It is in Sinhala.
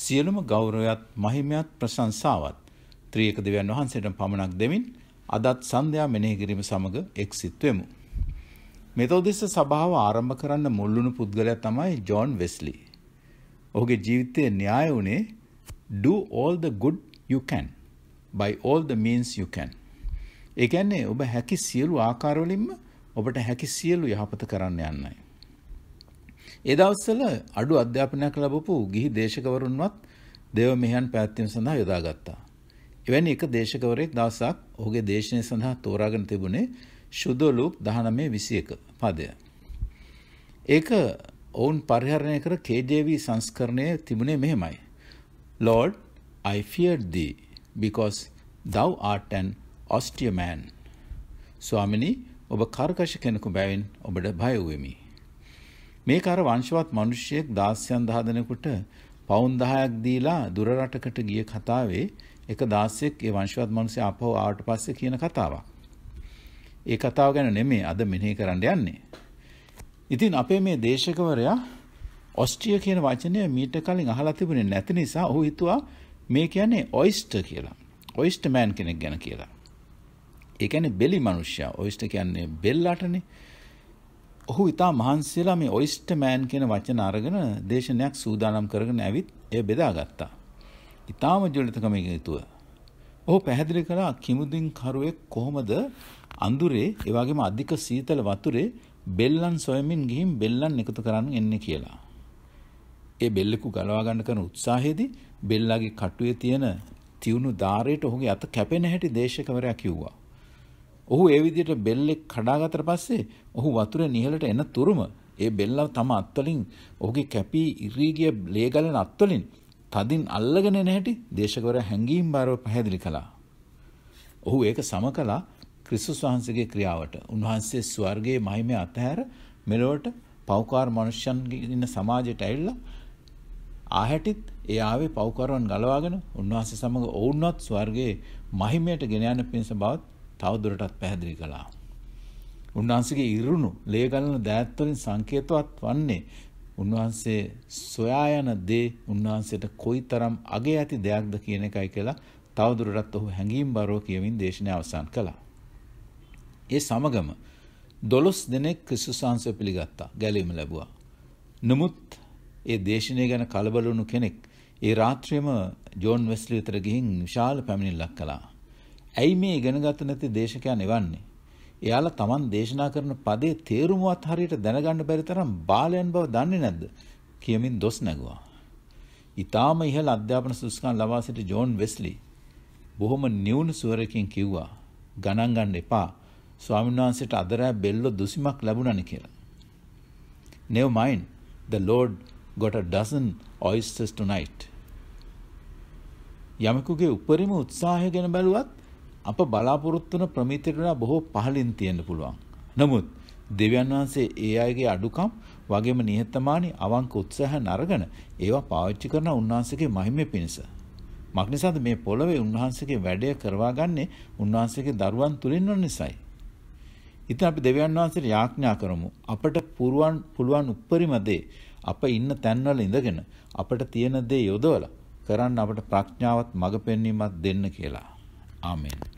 සියලුම ගෞරවයත් මහිමයත් ප්‍රශංසාවත් ත්‍රියක දෙවියන් වහන්සේට පමණක් දෙමින් අදත් සන්ධ්‍යා මෙනෙහි කිරීම සමග එක්සිත් වෙමු. මෙතෝදිස්ස සභාව ආරම්භ කරන්න මුල්ලුණු පුද්ගලයා තමයි ජෝන් වෙස්ලි. ඔහුගේ ජීවිතයේ න්‍යාය වුණේ do all the good you can by all the means you can. ඒ කියන්නේ ඔබ හැකි සියලු ආකාරවලින්ම ඔබට හැකි සියලු යහපත කරන්න යන්නයි. ඒ දවස්වල අඩු අධ්‍යාපනයක් ලැබපු ගිහි දේශකවරුන්වත් දේව මෙහෙයන් පැවැත්වීම සඳහා යොදාගත්තා. එවැනි එක දේශකවරයෙක් දවසක් ඔහුගේ දේශනය සඳහා තෝරාගෙන තිබුණේ ශුද්ධලූක් 19:21 පදය. ඒක ඔවුන් පරිහරණය කර KJV සංස්කරණය තිබුණේ මෙහෙමයි. Lord, I feared thee because thou art an austere man. ස්වාමිනී ඔබ කාර්කශ කෙනෙකු බැවින් ඔබට බය වෙමි. මේක අර වංශවත් මිනිස්සෙක් දාස්යන් 10 දෙනෙකුට පවුන් 10ක් දීලා දුර රටකට ගිය කතාවේ එක දාස්යෙක් ඒ වංශවත් මිනිස්සයා ආපහු ආවට පස්සේ කියන කතාවක්. ඒ කතාව ගැන නෙමෙයි අද මෙනෙහි කරන්න යන්නේ. ඉතින් අපේ මේ දේශකවරයා ඔස්ට්‍රිය කියන වචනය මීට කලින් අහලා තිබුණේ නැති නිසා ඔහු හිතුවා මේ කියන්නේ ඔයිස්ටර් කියලා. ඔයිස්ටර් මෑන් කෙනෙක් ගැන කියලා. ඒ කියන්නේ බෙලි මිනිස්සයා. ඔයිස්ටර් කියන්නේ බෙල්ලාටනේ. ඔහු ඉතා මහන්සියලා මේ ඔයිස්ට මෑන් කියන වචන අරගෙන දේශනයක් සූදානම් කරගෙන ඇවිත් එය බෙදාගත්තා. ඉතාම ජොලිතකමක යුතුව. ඔහු පැහැදිලි කළා කිමුදින් කරුවෙක් කොහොමද අඳුරේ එවාගේම අධික සීතල වතුරේ බෙල්ලන් සොයමින් ගිහින් බෙල්ලන් එකතු කරන්න එන්නේ කියලා. ඒ බෙල්ලෙකු ගලවා ගන්න කරන උත්සාහයේදී බෙල්ලාගේ කටුවේ තියෙන තියුණු ධාරයට ඔහුගේ අත කැපෙන හැටි දේශකවරයා කිව්වා. ඔහු ඒ විදිහට බෙල්ලෙක් කඩාගත්තට පස්සේ ඔහු වතුර නිහලට එන තුරුම ඒ බෙල්ලව තම අත්වලින් ඔහුගේ කැපී ඉරීගිය ලේ ගලන අත්වලින් තදින් අල්ලගෙන එන හැටි දේශකවර හැඟීම් බාරව පැහැදිලි කළා. ඔහු ඒක සම කළා ක්‍රිස්තුස් වහන්සේගේ ක්‍රියාවට. උන්වහන්සේ ස්වර්ගයේ මහිමය අතහැර මෙලොවට පෞකාර මනුෂ්‍යයන්ගේ ඉන්න සමාජයට ඇවිල්ලා ආහැටිත් ඒ ආවේ පෞකාරවන් ගලවාගෙන උන්වහන්සේ සමග ඔවුන්වත් ස්වර්ගයේ මහිමයට ගෙන යන පිණිස බවත් තවදුරටත් පැහැදිලි කළා. උන්වහන්සේගේ ඉරුණු ලේ ගලන දෑත් වලින් සංකේතවත් වන්නේ උන්වහන්සේ සොයා යන දේ උන්වහන්සේට කොයිතරම් අගේ ඇති දෙයක්ද කියන එකයි කියලා තවදුරටත් ඔහු හැඟීම් බරව කියමින් දේශනය අවසන් කළා. ඒ සමගම දොළොස් දෙනෙක් ක්‍රිස්තුස් වහන්සේ පිළිගත්තා. ගැලීම ලැබුවා. නමුත් ඒ දේශනය ගැන කලබල වුණු කෙනෙක් ඒ රාත්‍රියම ජෝන් වෙස්ලි වෙතට ගිහින් විශාල පැමිණිල්ලක් කළා. ඇයි මේ ඉගෙනගත නැති දේශකයන් එවන්නේ? එයාලා Taman දේශනා කරන පදේ තේරුමවත් හරියට දැනගන්න බැරි තරම් බාලයන් බව දන්නේ නැද්ද? කියමින් දොස් නැගුවා. ඊටාම ඉහළ අධ්‍යාපන සුසුකම් ලබා සිටි ජෝන් වෙස්ලි බොහොම නිවුණු ස්වරකින් කිව්වා ගණන් ගන්න එපා ස්වාමීන් වහන්සේට අදරෑ බෙල්ල දුසිමක් ලැබුණානේ කියලා. Never mind the lord got a dozen oysters tonight. යමෙකුගේ උපරිම උත්සාහය ගැන බැලුවත් අප බලාපොරොත්තු වන ප්‍රමිතයට වඩා බොහෝ පහළින් තියෙන්න පුළුවන්. නමුත් දෙවියන් වහන්සේ ඒ අයගේ අඩුකම් වගේම නිහතමානී අවංක උත්සාහයන් අරගෙන ඒවා පාවිච්චි කරන උන්වහන්සේගේ මහිමය පිණිස. මක්නිසාද මේ පොළවේ උන්වහන්සේගේ වැඩය කරවා ගන්නේ උන්වහන්සේගේ දරුවන් තුලින් වන නිසායි. ඉතින් අපි දෙවියන් වහන්සේට යාඥා කරමු අපට පුරුවන් පුළුවන් උප්පරිම දේ අප ඉන්න තැන්වල ඉඳගෙන අපට තියෙන දේ යොදවලා කරන්න අපට ප්‍රඥාවත් මඟ පෙන්වීමක් දෙන්න කියලා. ආමෙන්.